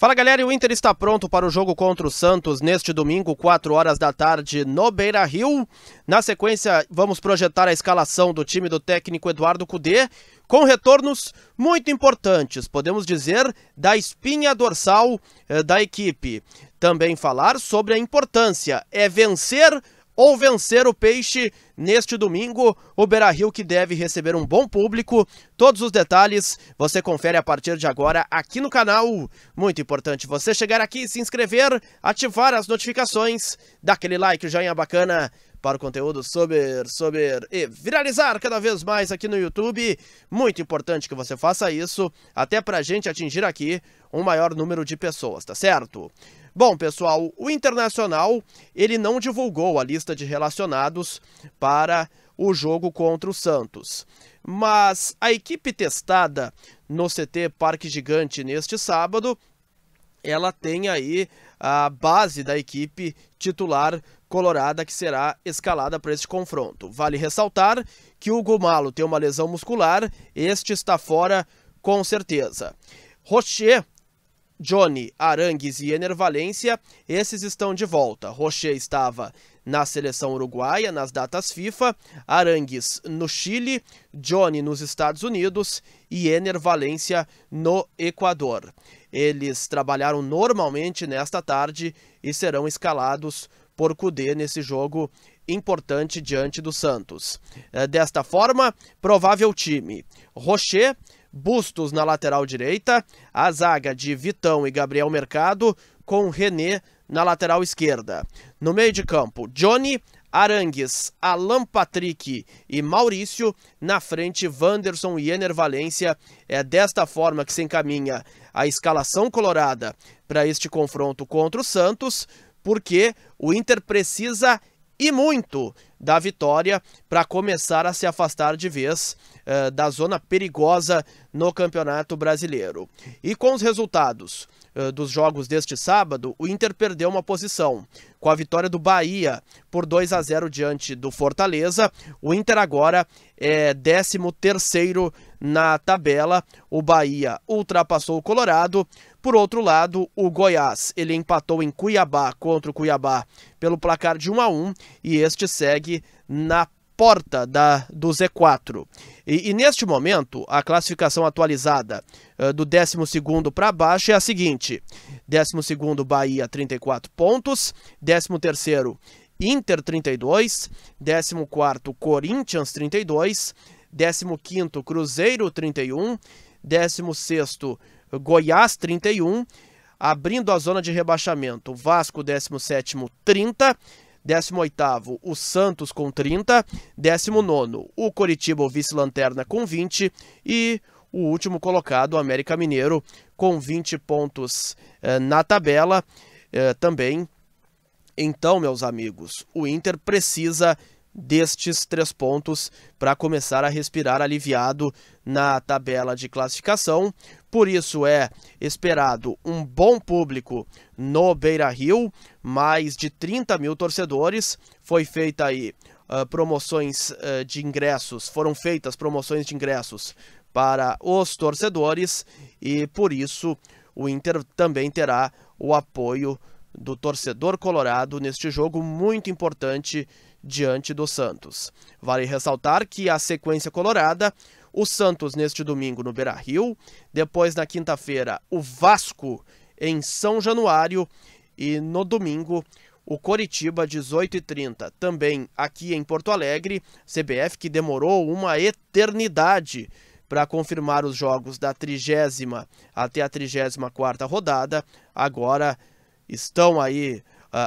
Fala galera, o Inter está pronto para o jogo contra o Santos neste domingo, 4 horas da tarde, no Beira Rio. Na sequência, vamos projetar a escalação do time do técnico Eduardo Cudê, com retornos muito importantes, podemos dizer, da espinha dorsal eh, da equipe. Também falar sobre a importância é vencer ou vencer o Peixe neste domingo. O Beira-Rio que deve receber um bom público. Todos os detalhes você confere a partir de agora aqui no canal. Muito importante você chegar aqui, se inscrever, ativar as notificações, dar aquele like, joinha bacana para o conteúdo sobre, sobre e viralizar cada vez mais aqui no YouTube. Muito importante que você faça isso, até para a gente atingir aqui um maior número de pessoas, tá certo? Bom, pessoal, o Internacional ele não divulgou a lista de relacionados para o jogo contra o Santos. Mas a equipe testada no CT Parque Gigante neste sábado, ela tem aí a base da equipe titular colorada que será escalada para este confronto. Vale ressaltar que o Gumalo tem uma lesão muscular, este está fora com certeza. Rocher Johnny, Arangues e Ener Valência, esses estão de volta. Rocher estava na seleção uruguaia nas datas FIFA, Arangues no Chile, Johnny nos Estados Unidos e Ener Valência no Equador. Eles trabalharam normalmente nesta tarde e serão escalados por Cudê nesse jogo importante diante do Santos. Eh, desta forma, provável time: Rocher, Bustos na lateral direita, a zaga de Vitão e Gabriel Mercado, com René na lateral esquerda. No meio de campo, Johnny, Arangues, Alan Patrick e Maurício. Na frente, Wanderson e Ener Valência. É desta forma que se encaminha a escalação colorada para este confronto contra o Santos, porque o Inter precisa e muito da vitória para começar a se afastar de vez uh, da zona perigosa no Campeonato Brasileiro. E com os resultados eh, dos jogos deste sábado, o Inter perdeu uma posição. Com a vitória do Bahia por 2 a 0 diante do Fortaleza, o Inter agora é 13º na tabela. O Bahia ultrapassou o Colorado. Por outro lado, o Goiás, ele empatou em Cuiabá contra o Cuiabá pelo placar de 1 a 1 e este segue na porta da, do Z4. E, e neste momento, a classificação atualizada uh, do 12 para baixo é a seguinte: 12 Bahia, 34 pontos, 13 Inter, 32, 14 Corinthians, 32, 15 Cruzeiro, 31, 16 Goiás, 31, abrindo a zona de rebaixamento, Vasco, 17, 30. 18º, o Santos com 30, 19º, o Coritiba, o vice-lanterna com 20 e o último colocado, o América Mineiro, com 20 pontos eh, na tabela eh, também. Então, meus amigos, o Inter precisa destes três pontos para começar a respirar aliviado na tabela de classificação. Por isso é esperado um bom público no Beira Rio, mais de 30 mil torcedores. Foi feita aí uh, promoções uh, de ingressos, foram feitas promoções de ingressos para os torcedores e por isso o Inter também terá o apoio do torcedor colorado neste jogo muito importante diante do Santos. Vale ressaltar que a sequência colorada, o Santos neste domingo no Beira-Rio, depois na quinta-feira o Vasco em São Januário e no domingo o Coritiba 18h30, também aqui em Porto Alegre, CBF que demorou uma eternidade para confirmar os jogos da trigésima até a 34 quarta rodada, agora estão aí uh,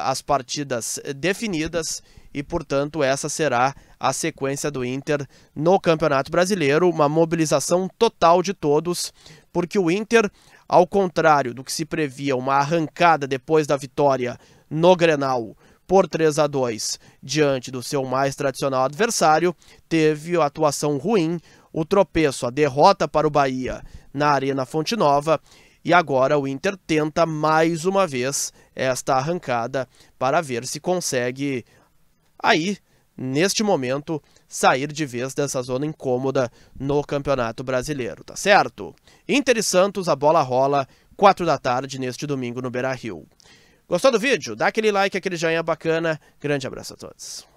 as partidas definidas e, portanto, essa será a sequência do Inter no Campeonato Brasileiro, uma mobilização total de todos, porque o Inter, ao contrário do que se previa, uma arrancada depois da vitória no Grenal por 3 a 2 diante do seu mais tradicional adversário, teve a atuação ruim, o tropeço, a derrota para o Bahia na Arena Fonte Nova e agora o Inter tenta mais uma vez esta arrancada para ver se consegue aí, neste momento, sair de vez dessa zona incômoda no Campeonato Brasileiro, tá certo? Inter e Santos, a bola rola 4 da tarde neste domingo no Beira-Rio. Gostou do vídeo? Dá aquele like, aquele joinha bacana. Grande abraço a todos.